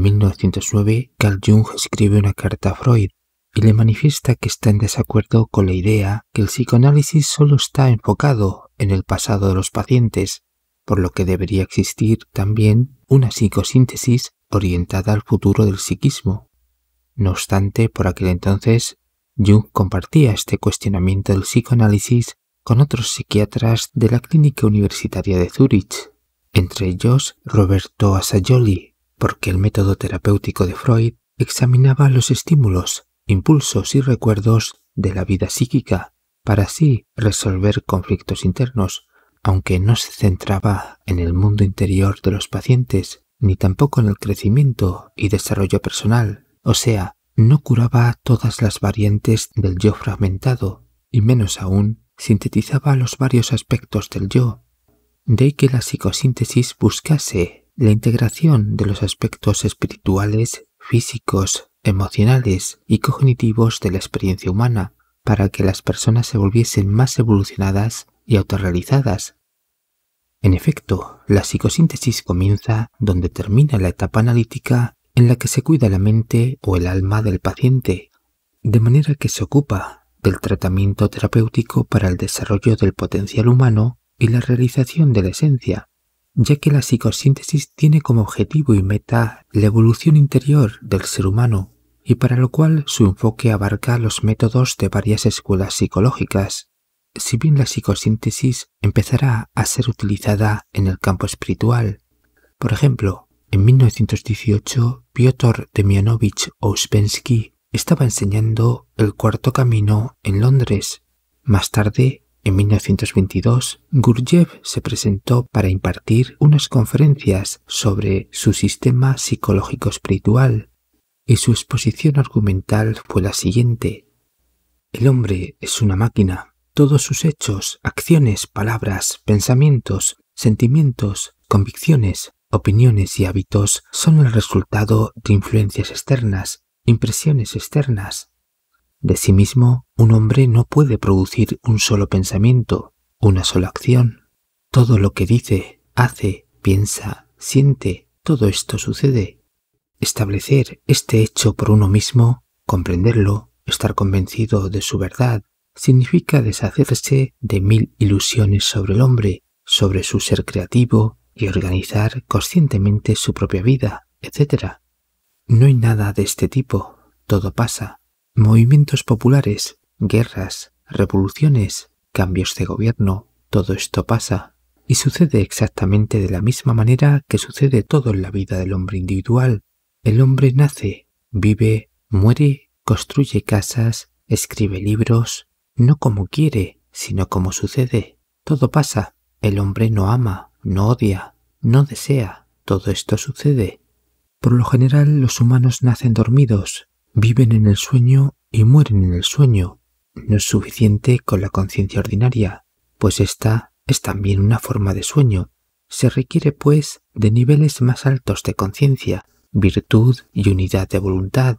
1909, Carl Jung escribe una carta a Freud y le manifiesta que está en desacuerdo con la idea que el psicoanálisis solo está enfocado en el pasado de los pacientes, por lo que debería existir también una psicosíntesis orientada al futuro del psiquismo. No obstante, por aquel entonces, Jung compartía este cuestionamiento del psicoanálisis con otros psiquiatras de la Clínica Universitaria de Zúrich, entre ellos Roberto Asajoli porque el método terapéutico de Freud examinaba los estímulos, impulsos y recuerdos de la vida psíquica para así resolver conflictos internos, aunque no se centraba en el mundo interior de los pacientes, ni tampoco en el crecimiento y desarrollo personal, o sea, no curaba todas las variantes del yo fragmentado, y menos aún sintetizaba los varios aspectos del yo, de que la psicosíntesis buscase la integración de los aspectos espirituales, físicos, emocionales y cognitivos de la experiencia humana para que las personas se volviesen más evolucionadas y autorrealizadas. En efecto, la psicosíntesis comienza donde termina la etapa analítica en la que se cuida la mente o el alma del paciente, de manera que se ocupa del tratamiento terapéutico para el desarrollo del potencial humano y la realización de la esencia, ya que la psicosíntesis tiene como objetivo y meta la evolución interior del ser humano, y para lo cual su enfoque abarca los métodos de varias escuelas psicológicas. Si bien la psicosíntesis empezará a ser utilizada en el campo espiritual, por ejemplo, en 1918 Piotr Demianovich Ouspensky estaba enseñando el cuarto camino en Londres. Más tarde, en 1922, Gurdjieff se presentó para impartir unas conferencias sobre su sistema psicológico espiritual, y su exposición argumental fue la siguiente. El hombre es una máquina. Todos sus hechos, acciones, palabras, pensamientos, sentimientos, convicciones, opiniones y hábitos son el resultado de influencias externas, impresiones externas, de sí mismo, un hombre no puede producir un solo pensamiento, una sola acción. Todo lo que dice, hace, piensa, siente, todo esto sucede. Establecer este hecho por uno mismo, comprenderlo, estar convencido de su verdad, significa deshacerse de mil ilusiones sobre el hombre, sobre su ser creativo y organizar conscientemente su propia vida, etc. No hay nada de este tipo, todo pasa, Movimientos populares, guerras, revoluciones, cambios de gobierno, todo esto pasa y sucede exactamente de la misma manera que sucede todo en la vida del hombre individual. El hombre nace, vive, muere, construye casas, escribe libros, no como quiere, sino como sucede. Todo pasa. El hombre no ama, no odia, no desea. Todo esto sucede. Por lo general los humanos nacen dormidos, Viven en el sueño y mueren en el sueño. No es suficiente con la conciencia ordinaria, pues esta es también una forma de sueño. Se requiere, pues, de niveles más altos de conciencia, virtud y unidad de voluntad.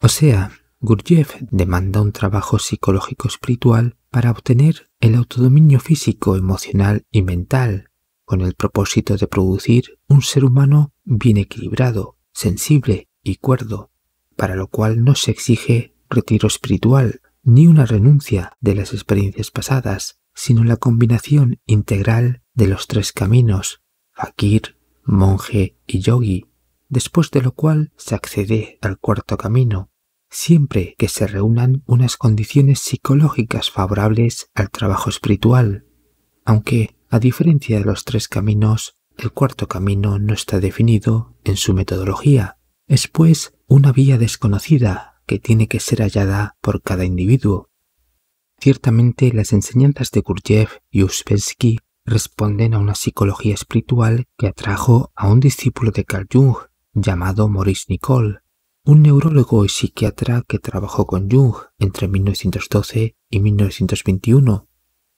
O sea, Gurdjieff demanda un trabajo psicológico espiritual para obtener el autodominio físico, emocional y mental, con el propósito de producir un ser humano bien equilibrado, sensible y cuerdo, para lo cual no se exige retiro espiritual ni una renuncia de las experiencias pasadas, sino la combinación integral de los tres caminos, fakir, monje y yogi, después de lo cual se accede al cuarto camino, siempre que se reúnan unas condiciones psicológicas favorables al trabajo espiritual, aunque, a diferencia de los tres caminos, el cuarto camino no está definido en su metodología. Es pues, una vía desconocida que tiene que ser hallada por cada individuo. Ciertamente las enseñanzas de Gurdjieff y Uspensky responden a una psicología espiritual que atrajo a un discípulo de Carl Jung llamado Maurice Nicole, un neurólogo y psiquiatra que trabajó con Jung entre 1912 y 1921,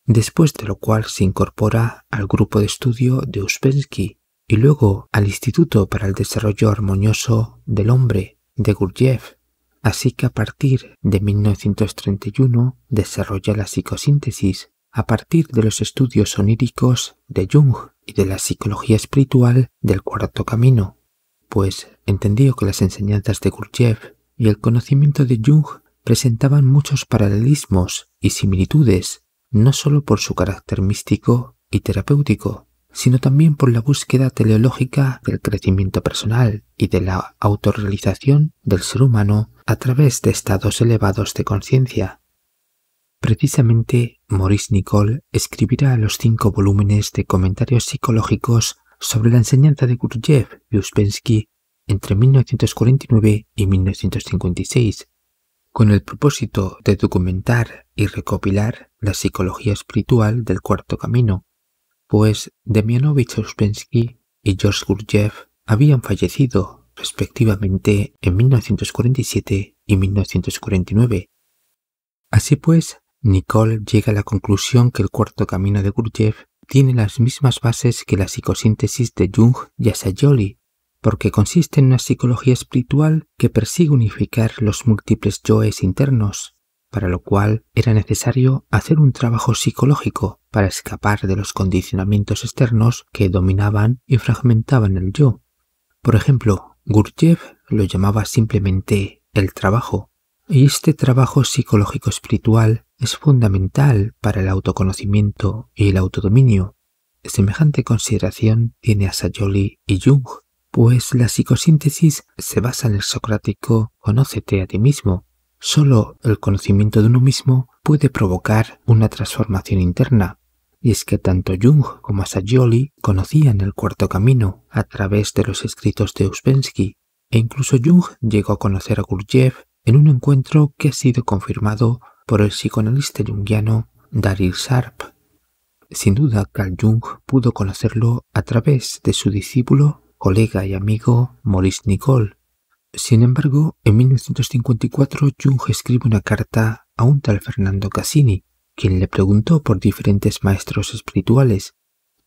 después de lo cual se incorpora al grupo de estudio de Uspensky y luego al Instituto para el Desarrollo Armonioso del Hombre, de Gurdjieff. Así que a partir de 1931 desarrolla la psicosíntesis a partir de los estudios oníricos de Jung y de la psicología espiritual del Cuarto Camino, pues entendió que las enseñanzas de Gurdjieff y el conocimiento de Jung presentaban muchos paralelismos y similitudes, no sólo por su carácter místico y terapéutico, sino también por la búsqueda teleológica del crecimiento personal y de la autorrealización del ser humano a través de estados elevados de conciencia. Precisamente, Maurice Nicole escribirá los cinco volúmenes de comentarios psicológicos sobre la enseñanza de Gurdjieff y Uspensky entre 1949 y 1956, con el propósito de documentar y recopilar la psicología espiritual del cuarto camino, pues Demianovich Ouspensky y George Gurdjieff habían fallecido respectivamente en 1947 y 1949. Así pues, Nicole llega a la conclusión que el cuarto camino de Gurdjieff tiene las mismas bases que la psicosíntesis de Jung y Asayoli, porque consiste en una psicología espiritual que persigue unificar los múltiples yoes internos, para lo cual era necesario hacer un trabajo psicológico para escapar de los condicionamientos externos que dominaban y fragmentaban el yo. Por ejemplo, Gurdjieff lo llamaba simplemente el trabajo, y este trabajo psicológico espiritual es fundamental para el autoconocimiento y el autodominio. Semejante consideración tiene a Sayoli y Jung, pues la psicosíntesis se basa en el socrático conócete a ti mismo Solo el conocimiento de uno mismo puede provocar una transformación interna, y es que tanto Jung como Asagioli conocían el cuarto camino a través de los escritos de Uspensky, e incluso Jung llegó a conocer a Gurdjieff en un encuentro que ha sido confirmado por el psicoanalista junguiano Daryl Sharp. Sin duda, Carl Jung pudo conocerlo a través de su discípulo, colega y amigo Maurice Nicole, sin embargo, en 1954 Jung escribe una carta a un tal Fernando Cassini, quien le preguntó por diferentes maestros espirituales,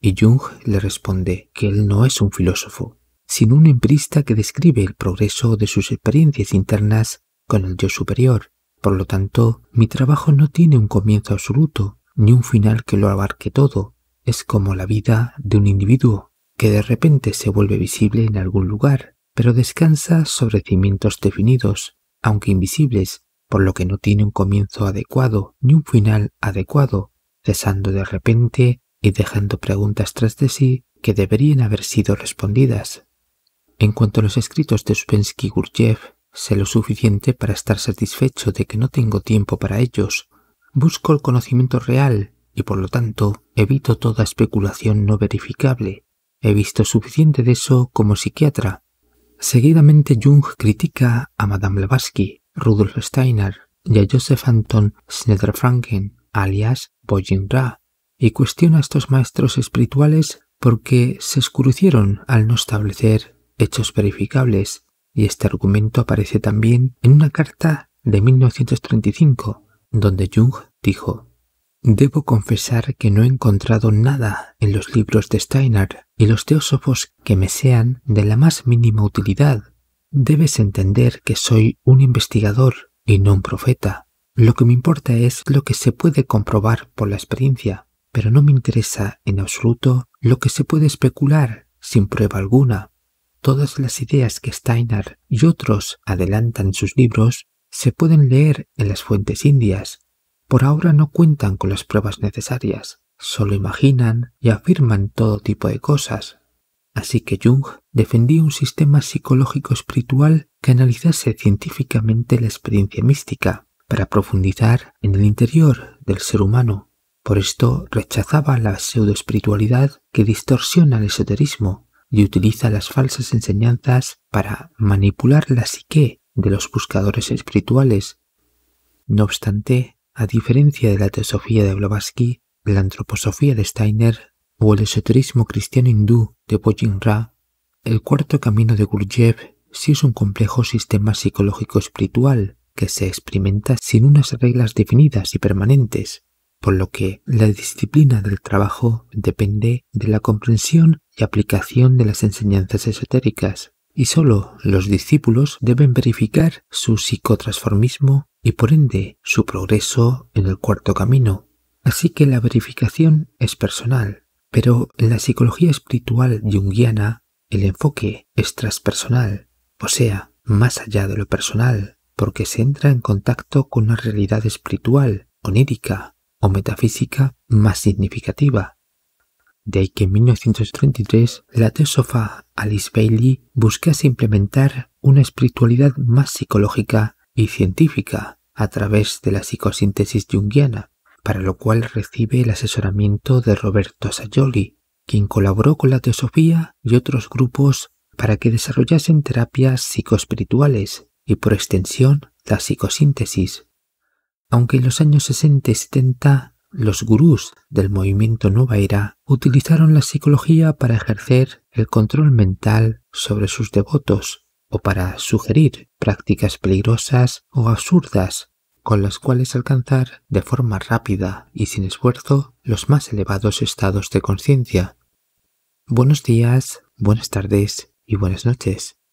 y Jung le responde que él no es un filósofo, sino un empirista que describe el progreso de sus experiencias internas con el Dios superior. Por lo tanto, mi trabajo no tiene un comienzo absoluto, ni un final que lo abarque todo. Es como la vida de un individuo, que de repente se vuelve visible en algún lugar, pero descansa sobre cimientos definidos, aunque invisibles, por lo que no tiene un comienzo adecuado ni un final adecuado, cesando de repente y dejando preguntas tras de sí que deberían haber sido respondidas. En cuanto a los escritos de Spensky Gurjev, sé lo suficiente para estar satisfecho de que no tengo tiempo para ellos. Busco el conocimiento real y por lo tanto evito toda especulación no verificable. He visto suficiente de eso como psiquiatra Seguidamente Jung critica a Madame Blavatsky, Rudolf Steiner y a Joseph Anton Schneider-Franken, alias Bojin Ra, y cuestiona a estos maestros espirituales porque se escurecieron al no establecer hechos verificables, y este argumento aparece también en una carta de 1935, donde Jung dijo Debo confesar que no he encontrado nada en los libros de Steiner y los teósofos que me sean de la más mínima utilidad. Debes entender que soy un investigador y no un profeta. Lo que me importa es lo que se puede comprobar por la experiencia, pero no me interesa en absoluto lo que se puede especular sin prueba alguna. Todas las ideas que Steiner y otros adelantan en sus libros se pueden leer en las fuentes indias, por ahora no cuentan con las pruebas necesarias, solo imaginan y afirman todo tipo de cosas. Así que Jung defendía un sistema psicológico espiritual que analizase científicamente la experiencia mística para profundizar en el interior del ser humano. Por esto rechazaba la pseudoespiritualidad que distorsiona el esoterismo y utiliza las falsas enseñanzas para manipular la psique de los buscadores espirituales. No obstante, a diferencia de la teosofía de Blavatsky, la antroposofía de Steiner o el esoterismo cristiano hindú de Bojin Ra, el cuarto camino de Gurdjieff sí es un complejo sistema psicológico espiritual que se experimenta sin unas reglas definidas y permanentes, por lo que la disciplina del trabajo depende de la comprensión y aplicación de las enseñanzas esotéricas, y solo los discípulos deben verificar su psicotransformismo y por ende su progreso en el cuarto camino. Así que la verificación es personal, pero en la psicología espiritual junguiana el enfoque es transpersonal, o sea, más allá de lo personal, porque se entra en contacto con una realidad espiritual, onírica o metafísica más significativa. De ahí que en 1933 la teósofa Alice Bailey buscase implementar una espiritualidad más psicológica y científica a través de la psicosíntesis junguiana, para lo cual recibe el asesoramiento de Roberto Sayoli, quien colaboró con la teosofía y otros grupos para que desarrollasen terapias psicoespirituales y por extensión la psicosíntesis. Aunque en los años 60 y 70 los gurús del movimiento Nova Era utilizaron la psicología para ejercer el control mental sobre sus devotos para sugerir prácticas peligrosas o absurdas con las cuales alcanzar de forma rápida y sin esfuerzo los más elevados estados de conciencia. Buenos días, buenas tardes y buenas noches.